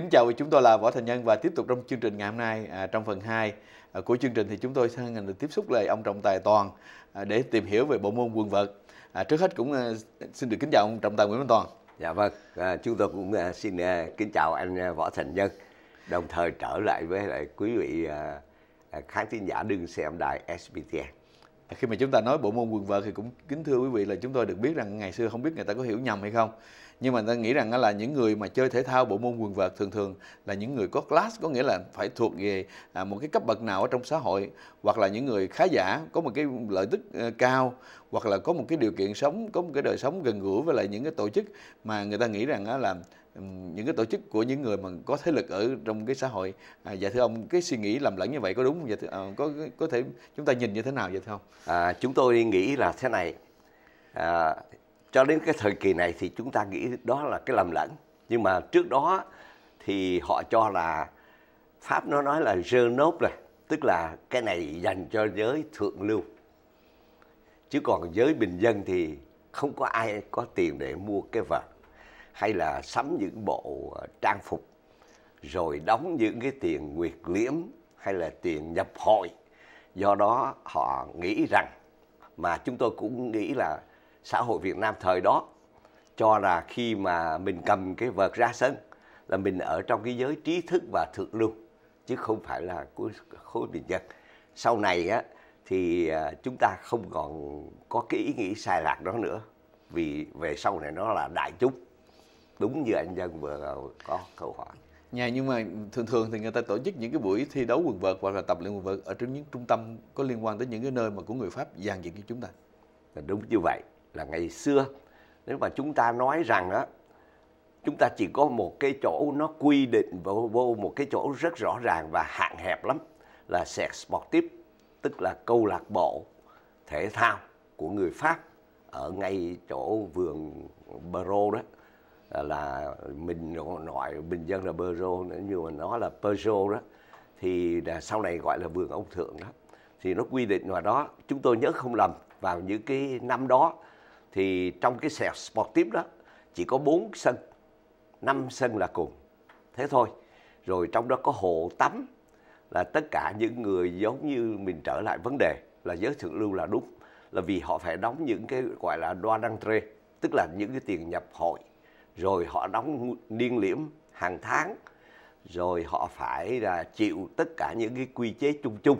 Kính chào chúng tôi là Võ Thành Nhân và tiếp tục trong chương trình ngày hôm nay à, trong phần 2 à, của chương trình thì chúng tôi sang ngành tiếp xúc lại ông Trọng Tài Toàn à, để tìm hiểu về bộ môn quần vợt. À, trước hết cũng à, xin được kính chào ông Trọng Tài Nguyễn Văn Toàn. Dạ vâng, à, chúng tôi cũng à, xin à, kính chào anh à, Võ Thành Nhân đồng thời trở lại với lại quý vị à, à khán thính giả đừng xem đài SBTN à, khi mà chúng ta nói bộ môn quần vợt thì cũng kính thưa quý vị là chúng tôi được biết rằng ngày xưa không biết người ta có hiểu nhầm hay không nhưng mà người ta nghĩ rằng là những người mà chơi thể thao bộ môn quần vợt thường thường là những người có class có nghĩa là phải thuộc về à, một cái cấp bậc nào ở trong xã hội hoặc là những người khá giả có một cái lợi tức ờ, cao hoặc là có một cái điều kiện sống có một cái đời sống gần gũi với lại những cái tổ chức mà người ta nghĩ rằng là những cái tổ chức của những người mà có thế lực ở trong cái xã hội à, dạ thưa ông cái suy nghĩ lầm lẫn như vậy có đúng không dạ thưa, ờ, có có thể chúng ta nhìn như thế nào dạ thưa ông à, chúng tôi nghĩ là thế này à, cho đến cái thời kỳ này thì chúng ta nghĩ đó là cái lầm lẫn nhưng mà trước đó thì họ cho là pháp nó nói là je nốt này tức là cái này dành cho giới thượng lưu chứ còn giới bình dân thì không có ai có tiền để mua cái vật hay là sắm những bộ ờ, trang phục rồi đóng những cái tiền nguyệt liễm hay là tiền nhập hội do đó họ nghĩ rằng mà chúng tôi cũng nghĩ là xã hội Việt Nam thời đó cho là khi mà mình cầm cái vợt ra sân là mình ở trong cái giới trí thức và thượng lưu chứ không phải là của khối bình dân sau này á thì à, chúng ta không còn có cái ý nghĩ sai lạc đó nữa vì về sau này nó là đại chúng đúng như anh dân vừa có câu hỏi nhà nhưng mà thường thường thì người ta tổ chức những cái buổi thi đấu quần vợt hoặc là tập luyện quần vợt ở trong những trung tâm có liên quan tới những cái nơi mà của người pháp dàn dựng như chúng ta đúng như vậy là ngày xưa nếu mà chúng ta nói rằng đó chúng ta chỉ có một cái chỗ nó quy định vô, vô một cái chỗ rất rõ ràng và hạn hẹp lắm là sẹt sportif tức là câu lạc bộ thể thao của người Pháp ở ngay chỗ vườn Bro đó à, là mình gọi bình dân là Bro nữa nhưng mà nó là Peugeot đó thì sau này gọi là vườn ông thượng đó thì nó quy định vào đó chúng tôi nhớ không lầm vào những cái năm đó thì trong cái sẹt sport tiếp đó chỉ có bốn sân năm sân là cùng thế thôi rồi trong đó có hộ tắm là tất cả những người giống như mình trở lại vấn đề là giới thượng lưu là đúng là vì họ phải đóng những cái gọi là đoa đăng trê tức là những cái tiền nhập hội rồi họ đóng niên liễm hàng tháng rồi họ phải là chịu tất cả những cái quy chế chung chung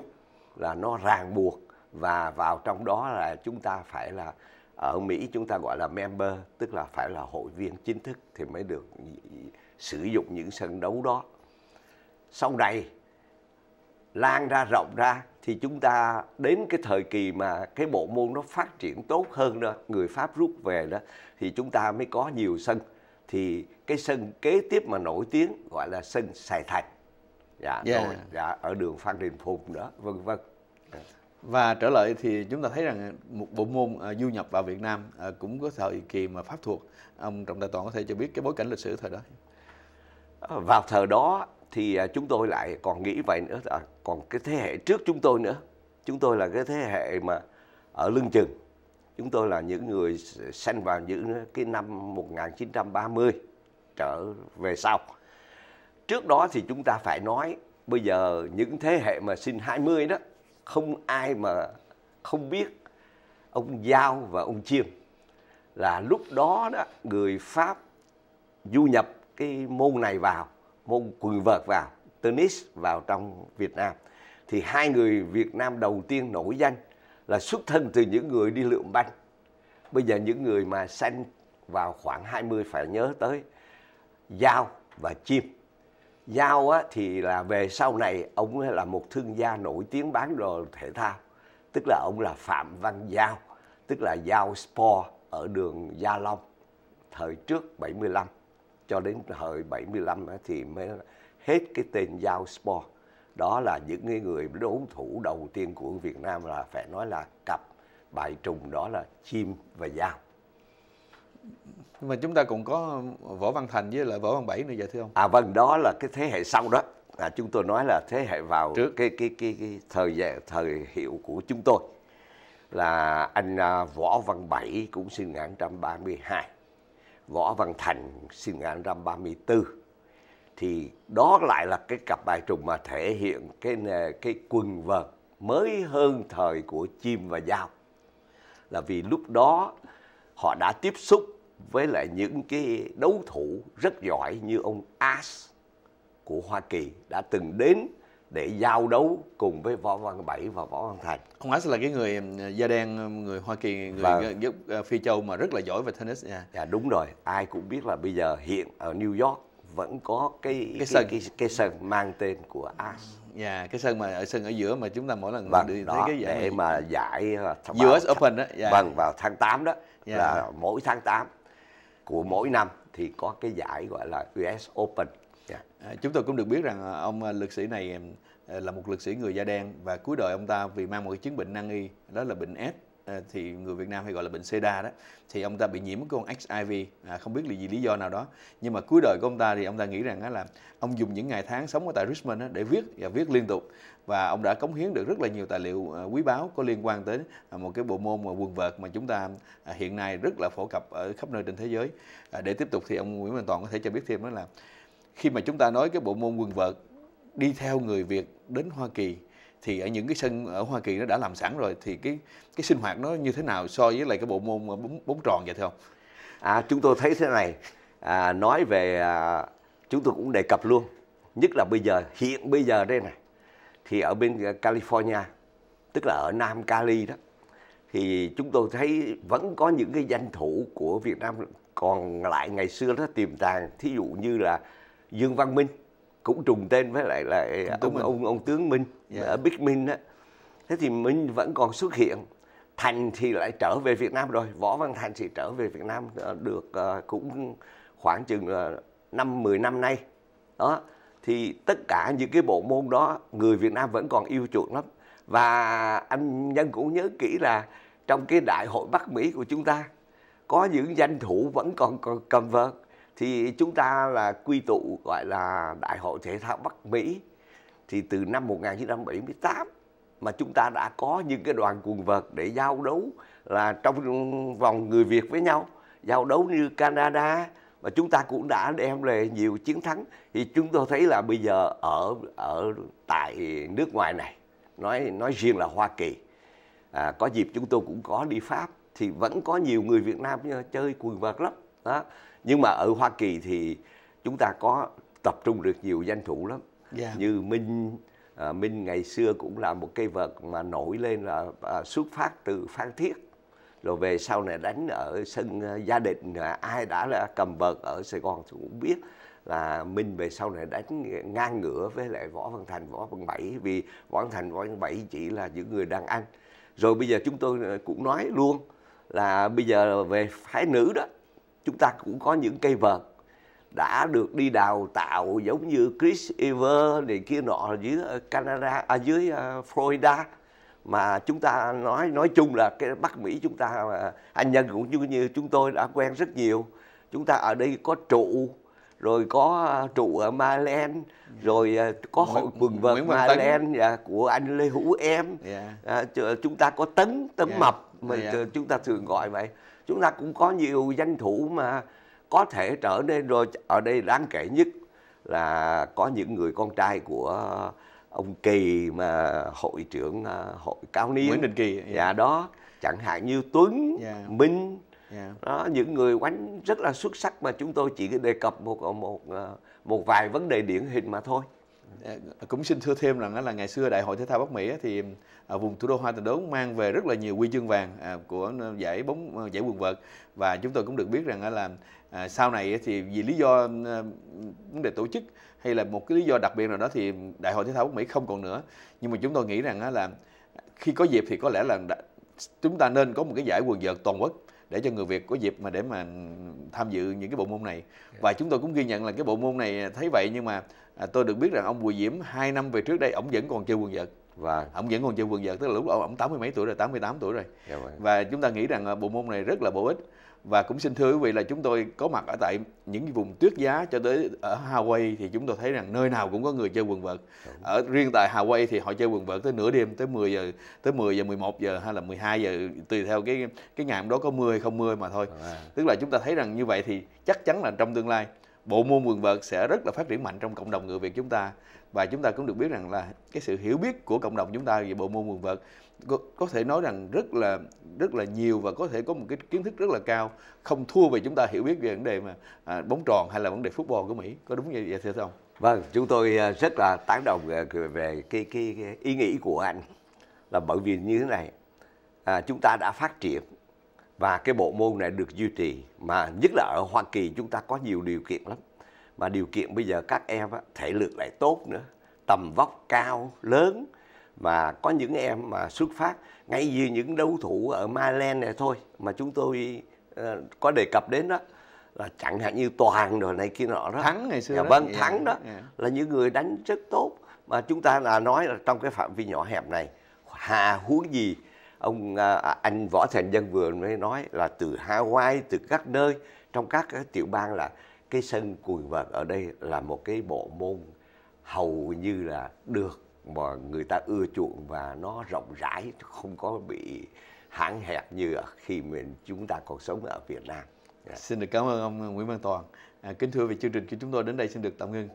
là nó ràng buộc và vào trong đó là chúng ta phải là ở Mỹ chúng ta gọi là member tức là phải là hội viên chính thức thì mới được sử dụng những sân đấu đó sau này lan ra rộng ra thì chúng ta đến cái thời kỳ mà cái bộ môn nó phát triển tốt hơn đó người pháp rút về đó thì chúng ta mới có nhiều sân thì cái sân kế tiếp mà nổi tiếng gọi là sân sài thành dạ, yeah. Dạ. rồi, dạ ở đường phan đình phùng đó vân vân dạ và trở lại thì chúng ta thấy rằng một bộ môn à, du nhập vào Việt Nam à, cũng có thời kỳ mà pháp thuộc ông Trọng Đại Toàn có thể cho biết cái bối cảnh lịch sử thời đó ờ, vào thời đó thì à, chúng tôi lại còn nghĩ vậy nữa à, còn cái thế hệ trước chúng tôi nữa chúng tôi là cái thế hệ mà ở lưng chừng chúng tôi là những người sinh vào những cái năm 1930 trở về sau trước đó thì chúng ta phải nói bây giờ những thế hệ mà sinh 20 đó không ai mà không biết ông Giao và ông Chiêm là lúc đó đó người Pháp du nhập cái môn này vào, môn quần vợt vào, tennis vào trong Việt Nam. Thì hai người Việt Nam đầu tiên nổi danh là xuất thân từ những người đi lượm banh. Bây giờ những người mà sanh vào khoảng 20 phải nhớ tới Giao và chiêm Giao á, thì là về sau này ông là một thương gia nổi tiếng bán đồ thể thao. Tức là ông là Phạm Văn Giao, tức là Giao Sport ở đường Gia Long thời trước 75 cho đến thời 75 á, thì mới hết cái tên Giao Sport. Đó là những người đấu thủ đầu tiên của Việt Nam là phải nói là cặp bài trùng đó là chim và Giao nhưng mà chúng ta cũng có võ văn thành với lại võ văn bảy nữa vậy thưa ông à vâng đó là cái thế hệ sau đó à, chúng tôi nói là thế hệ vào trước cái cái cái, cái thời gian thời hiệu của chúng tôi là anh à, võ văn bảy cũng sinh năm 1932 võ văn thành sinh năm 1934 thì đó lại là cái cặp bài trùng mà thể hiện cái cái quần vợt mới hơn thời của chim và dao là vì lúc đó họ đã tiếp xúc với lại những cái đấu thủ rất giỏi như ông As của Hoa Kỳ đã từng đến để giao đấu cùng với võ văn bảy và võ văn thành ông As là cái người ừ, da đen ừ, người Hoa Kỳ người vâng. Và... Ờ, phi châu mà rất là giỏi về tennis nha dạ đúng rồi ai cũng biết là bây giờ hiện ở New York vẫn có cái cái, sân cái, cái sân mang tên của As dạ yeah, cái sân mà ở sân ở giữa mà chúng ta mỗi lần vâng, đi thấy cái giải để mà giải ờ, US Open đó dạ. vâng vào tháng 8 đó dạ. là mỗi tháng 8 của mỗi năm thì có cái giải gọi là US Open. Yeah. Dạ. À, chúng tôi cũng được biết rằng à, ông à, lực sĩ này à, là một lực sĩ người da đen và cuối đời ông ta vì mang một cái chứng bệnh nan y đó là bệnh S Ờ, thì người Việt Nam hay gọi là bệnh SEDA đó thì ông ta bị nhiễm con HIV à, không biết là gì lý do nào đó nhưng mà cuối đời của ông ta thì ông ta nghĩ rằng á, là ông dùng những ngày tháng sống ở tại Richmond á, để viết và viết liên tục và ông đã cống hiến được rất là nhiều tài liệu à, quý báu có liên quan tới à, một cái bộ môn à, quần vợt mà chúng ta hiện nay rất là phổ cập ở khắp nơi trên thế giới à, để tiếp tục thì ông Nguyễn Văn Toàn có thể cho biết thêm đó là khi mà chúng ta nói cái bộ môn quần vợt đi theo người Việt đến Hoa Kỳ thì ở những cái sân ở Hoa Kỳ nó đã làm sẵn rồi thì cái cái sinh hoạt nó như thế nào so với lại cái bộ môn ờ, bóng, bóng tròn vậy thưa ông? À, chúng tôi thấy thế này à, nói về à, chúng tôi cũng đề cập luôn nhất là bây giờ hiện bây giờ đây này thì ở bên ờ, California tức là ở Nam Cali đó thì chúng tôi thấy vẫn có những cái danh thủ của Việt Nam còn lại ngày xưa nó tiềm tàng thí dụ như là Dương Văn Minh cũng trùng tên với lại là ông Minh. ông ông tướng Minh yeah. Dạ. ở Big Minh á thế thì Minh vẫn còn xuất hiện Thành thì lại trở về Việt Nam rồi Võ Văn Thành thì trở về Việt Nam ờ, được ờ, cũng khoảng chừng ờ, năm 10 năm nay đó thì tất cả những cái bộ môn đó người Việt Nam vẫn còn yêu chuộng lắm và anh nhân cũng nhớ kỹ là trong cái đại hội Bắc Mỹ của chúng ta có những danh thủ vẫn còn còn cầm vợt thì chúng ta là quy tụ gọi là Đại hội Thể thao Bắc Mỹ thì từ năm 1978 mà chúng ta đã có những cái đoàn quần vợt để giao đấu là trong vòng người Việt với nhau giao đấu như Canada và chúng ta cũng đã đem về nhiều chiến thắng thì chúng tôi thấy là bây giờ ở ở tại nước ngoài này nói nói riêng là Hoa Kỳ à, có dịp chúng tôi cũng có đi Pháp thì vẫn có nhiều người Việt Nam chơi quần vợt lắm đó nhưng mà ở hoa kỳ thì chúng ta có tập trung được nhiều danh thủ lắm yeah. Dạ. như minh à, minh ngày xưa cũng là một cây vật mà nổi lên là à, xuất phát từ phan thiết rồi về sau này đánh ở sân à, gia đình à, ai đã là cầm vợt ở sài gòn thì cũng biết là minh về sau này đánh ngang ngửa với lại võ văn thành võ văn bảy vì võ văn thành võ văn bảy chỉ là những người đàn anh rồi bây giờ chúng tôi à, cũng nói luôn là bây giờ về phái nữ đó chúng ta cũng có những cây vợt đã được đi đào tạo giống như Chris Ever này kia nọ dưới Canada ở dưới ờ, à, ờ, Florida mà chúng ta nói nói chung là cái Bắc Mỹ chúng ta ờ, anh nhân cũng như, như chúng tôi đã quen rất nhiều chúng ta ở đây có trụ rồi có trụ ở Maryland rồi có hội quần vợt Maryland dạ, của anh Lê Hữu Em yeah. Dạ. à, chúng ta có tấn tấn yeah. Dạ. mập mà yeah. chúng ta thường gọi vậy chúng ta cũng có nhiều danh thủ mà có thể trở nên rồi ở đây đáng kể nhất là có những người con trai của ông Kỳ mà hội trưởng à, hội cao niên Nguyễn Đình Kỳ dạ, dạ đó chẳng hạn như Tuấn yeah. Dạ. Minh yeah. Dạ. đó những người quánh rất là xuất sắc mà chúng tôi chỉ đề cập một một một à, vài vấn đề điển hình mà thôi Ờ, cũng xin thưa thêm rằng là ngày xưa đại hội thể thao Bắc Mỹ thì ờ, vùng thủ đô Hoa Thành Đốn mang về rất là nhiều huy chương vàng ờ, của giải bóng giải quần vợt và chúng tôi cũng được biết rằng là sau này thì vì lý do vấn đề tổ chức hay là một cái lý do đặc biệt nào đó thì đại hội thể thao Bắc Mỹ không còn nữa nhưng mà chúng tôi nghĩ rằng là khi có dịp thì có lẽ là chúng ta nên có một cái giải quần vợt toàn quốc để cho người Việt có dịp mà để mà ừ, tham dự những cái bộ môn này và chúng tôi cũng ghi nhận là cái bộ môn này thấy vậy nhưng mà à, tôi được biết rằng ông Bùi Diễm hai năm về trước đây ông vẫn còn chơi quần vợt và ông vẫn còn chơi quần vợt tức là lúc ông tám mươi mấy tuổi rồi 88 tuổi rồi dạ vâng. và chúng ta nghĩ rằng à, bộ môn này rất là bổ ích và cũng xin thưa quý vị là chúng tôi có mặt ở tại những vùng tuyết giá cho tới ở Hawaii thì chúng tôi thấy rằng nơi nào cũng có người chơi quần vợt. Ở riêng tại Hawaii thì họ chơi quần vợt tới nửa đêm tới 10 giờ tới 10 giờ 11 giờ hay là 12 giờ tùy theo cái cái ngày hôm đó có mưa hay không mưa mà thôi. Dạ vâng. Tức là chúng ta thấy rằng như vậy thì chắc chắn là trong tương lai bộ môn quần vợt sẽ rất là phát triển mạnh trong cộng đồng người Việt chúng ta và chúng ta cũng được biết rằng là cái sự hiểu biết của cộng đồng chúng ta về bộ môn quần vợt có, có thể nói rằng rất là rất là nhiều và có thể có một cái kiến thức rất là cao không thua về chúng ta hiểu biết về vấn đề mà à, bóng tròn hay là vấn đề football của Mỹ có đúng như vậy thưa không? Vâng, chúng tôi à, rất là tán đồng à, về, cái, cái, cái ý nghĩ của anh là bởi vì như thế này à, chúng ta đã phát triển và cái bộ môn này được duy trì mà nhất là ở Hoa Kỳ chúng ta có nhiều điều kiện lắm mà điều kiện bây giờ các em á, thể lực lại tốt nữa tầm vóc cao lớn và có những em mà xuất phát ngay như những đấu thủ ở Maryland này thôi mà chúng tôi uh, có đề cập đến đó là chẳng hạn như toàn rồi này kia nọ đó thắng ngày xưa dạ, đó. vâng dạ, thắng yeah, đó yeah. Dạ. là những người đánh rất tốt mà chúng ta là nói là trong cái phạm vi nhỏ hẹp này hà huống gì ông à, à, anh võ thành dân vừa mới nói là từ Hawaii từ các nơi trong các tiểu bang là cái sân cùi vợt ở đây là một cái bộ môn hầu như là được mà người ta ưa chuộng và nó rộng rãi không có bị hạn hẹp như khi mình chúng ta còn sống ở Việt Nam. Yeah. Dạ. Xin được cảm ơn ông Nguyễn Văn Toàn. À, kính thưa về chương trình của chúng tôi đến đây xin được tạm ngưng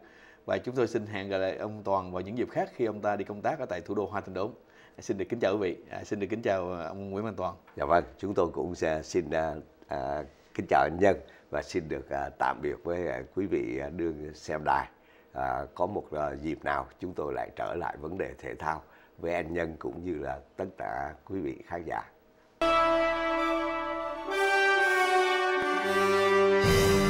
và chúng tôi xin hẹn gặp lại ông Toàn vào những dịp khác khi ông ta đi công tác ở tại thủ đô Hoa Thành Đốn. À, xin được kính chào quý vị à, xin được kính chào à, ông Nguyễn Văn Toàn dạ vâng chúng tôi cũng sẽ xin à, à, kính chào anh Nhân và xin được à, tạm biệt với à, quý vị à, đương xem đài à, có một à, dịp nào chúng tôi lại trở lại vấn đề thể thao với anh Nhân cũng như là tất cả quý vị khán giả Thank you.